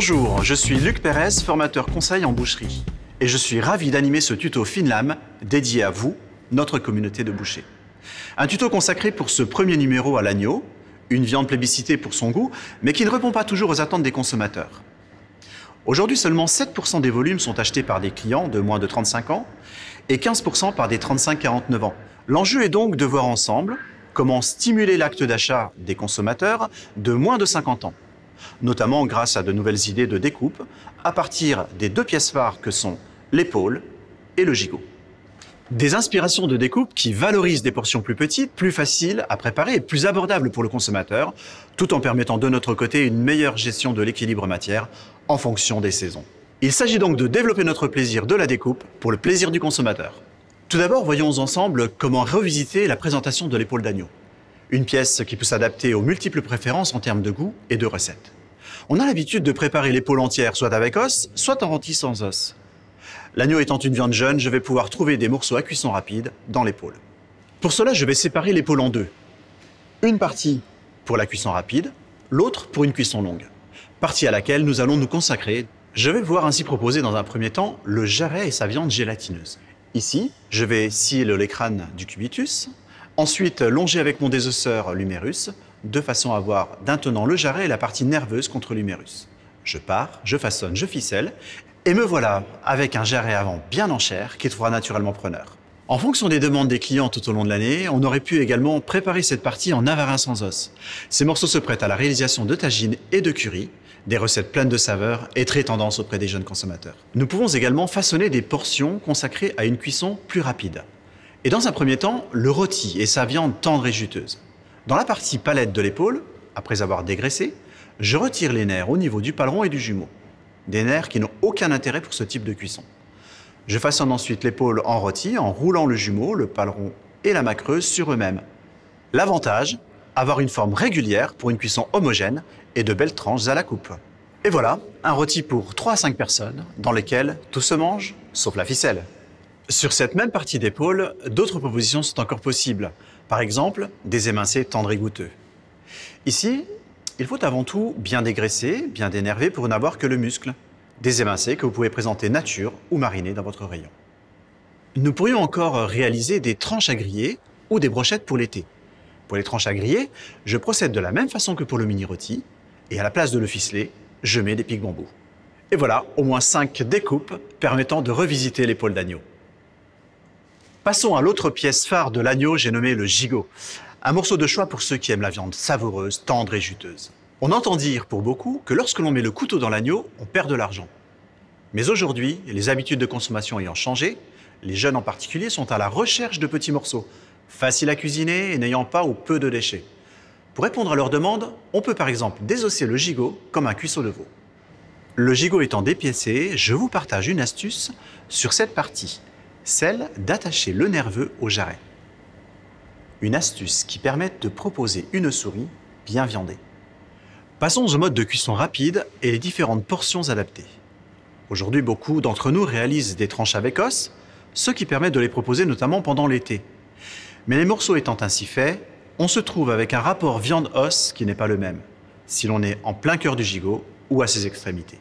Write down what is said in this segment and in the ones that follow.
Bonjour, je suis Luc Pérez, formateur conseil en boucherie. Et je suis ravi d'animer ce tuto Finlam dédié à vous, notre communauté de bouchers. Un tuto consacré pour ce premier numéro à l'agneau, une viande plébiscitée pour son goût, mais qui ne répond pas toujours aux attentes des consommateurs. Aujourd'hui, seulement 7% des volumes sont achetés par des clients de moins de 35 ans et 15% par des 35-49 ans. L'enjeu est donc de voir ensemble comment stimuler l'acte d'achat des consommateurs de moins de 50 ans notamment grâce à de nouvelles idées de découpe à partir des deux pièces phares que sont l'épaule et le gigot. Des inspirations de découpe qui valorisent des portions plus petites, plus faciles à préparer et plus abordables pour le consommateur, tout en permettant de notre côté une meilleure gestion de l'équilibre matière en fonction des saisons. Il s'agit donc de développer notre plaisir de la découpe pour le plaisir du consommateur. Tout d'abord, voyons ensemble comment revisiter la présentation de l'épaule d'agneau. Une pièce qui peut s'adapter aux multiples préférences en termes de goût et de recettes. On a l'habitude de préparer l'épaule entière soit avec os, soit en rôti sans os. L'agneau étant une viande jeune, je vais pouvoir trouver des morceaux à cuisson rapide dans l'épaule. Pour cela, je vais séparer l'épaule en deux. Une partie pour la cuisson rapide, l'autre pour une cuisson longue. Partie à laquelle nous allons nous consacrer. Je vais pouvoir ainsi proposer dans un premier temps le jarret et sa viande gélatineuse. Ici, je vais scier le crânes du cubitus, Ensuite, longer avec mon désosseur l'humérus, de façon à avoir d'un tenant le jarret et la partie nerveuse contre l'humérus. Je pars, je façonne, je ficelle, et me voilà avec un jarret avant bien en chair qui trouvera naturellement preneur. En fonction des demandes des clients tout au long de l'année, on aurait pu également préparer cette partie en avarin sans os. Ces morceaux se prêtent à la réalisation de tagines et de curry, des recettes pleines de saveurs et très tendances auprès des jeunes consommateurs. Nous pouvons également façonner des portions consacrées à une cuisson plus rapide. Et dans un premier temps, le rôti et sa viande tendre et juteuse. Dans la partie palette de l'épaule, après avoir dégraissé, je retire les nerfs au niveau du paleron et du jumeau. Des nerfs qui n'ont aucun intérêt pour ce type de cuisson. Je façonne ensuite l'épaule en rôti en roulant le jumeau, le paleron et la macreuse sur eux-mêmes. L'avantage, avoir une forme régulière pour une cuisson homogène et de belles tranches à la coupe. Et voilà, un rôti pour 3 à 5 personnes dans lesquelles tout se mange, sauf la ficelle. Sur cette même partie d'épaule, d'autres propositions sont encore possibles. Par exemple, des émincés tendres et goûteux. Ici, il faut avant tout bien dégraisser, bien dénerver pour n'avoir que le muscle. Des émincés que vous pouvez présenter nature ou mariner dans votre rayon. Nous pourrions encore réaliser des tranches à griller ou des brochettes pour l'été. Pour les tranches à griller, je procède de la même façon que pour le mini rôti et à la place de le ficeler, je mets des pics bambou. Et voilà, au moins 5 découpes permettant de revisiter l'épaule d'agneau. Passons à l'autre pièce phare de l'agneau, j'ai nommé le gigot. Un morceau de choix pour ceux qui aiment la viande savoureuse, tendre et juteuse. On entend dire pour beaucoup que lorsque l'on met le couteau dans l'agneau, on perd de l'argent. Mais aujourd'hui, les habitudes de consommation ayant changé, les jeunes en particulier sont à la recherche de petits morceaux, faciles à cuisiner et n'ayant pas ou peu de déchets. Pour répondre à leurs demandes, on peut par exemple désosser le gigot comme un cuisseau de veau. Le gigot étant dépiécé, je vous partage une astuce sur cette partie celle d'attacher le nerveux au jarret. Une astuce qui permet de proposer une souris bien viandée. Passons au mode de cuisson rapide et les différentes portions adaptées. Aujourd'hui, beaucoup d'entre nous réalisent des tranches avec os, ce qui permet de les proposer notamment pendant l'été. Mais les morceaux étant ainsi faits, on se trouve avec un rapport viande-os qui n'est pas le même, si l'on est en plein cœur du gigot ou à ses extrémités.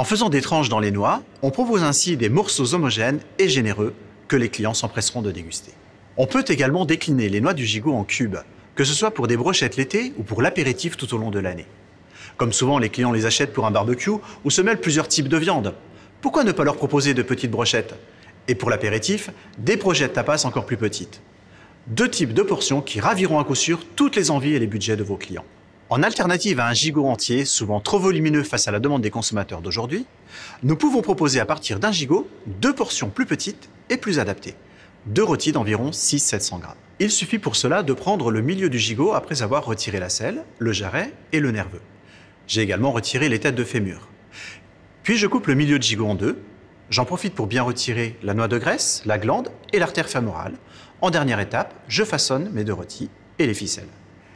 En faisant des tranches dans les noix, on propose ainsi des morceaux homogènes et généreux que les clients s'empresseront de déguster. On peut également décliner les noix du gigot en cubes, que ce soit pour des brochettes l'été ou pour l'apéritif tout au long de l'année. Comme souvent, les clients les achètent pour un barbecue ou se mêlent plusieurs types de viande. Pourquoi ne pas leur proposer de petites brochettes Et pour l'apéritif, des brochettes tapas encore plus petites. Deux types de portions qui raviront à coup sûr toutes les envies et les budgets de vos clients. En alternative à un gigot entier, souvent trop volumineux face à la demande des consommateurs d'aujourd'hui, nous pouvons proposer à partir d'un gigot deux portions plus petites et plus adaptées, deux rôtis d'environ 6 700 grammes. Il suffit pour cela de prendre le milieu du gigot après avoir retiré la selle, le jarret et le nerveux. J'ai également retiré les têtes de fémur. Puis je coupe le milieu de gigot en deux. J'en profite pour bien retirer la noix de graisse, la glande et l'artère fémorale. En dernière étape, je façonne mes deux rôtis et les ficelles.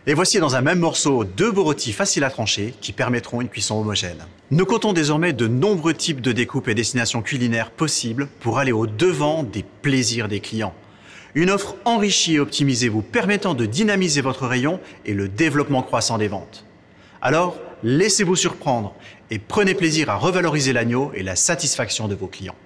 Et voici dans un même morceau deux beaux rôtis faciles à trancher qui permettront une cuisson homogène. Nous comptons désormais de nombreux types de découpes et destinations culinaires possibles pour aller au devant des plaisirs des clients. Une offre enrichie et optimisée vous permettant de dynamiser votre rayon et le développement croissant des ventes. Alors, laissez-vous surprendre et prenez plaisir à revaloriser l'agneau et la satisfaction de vos clients.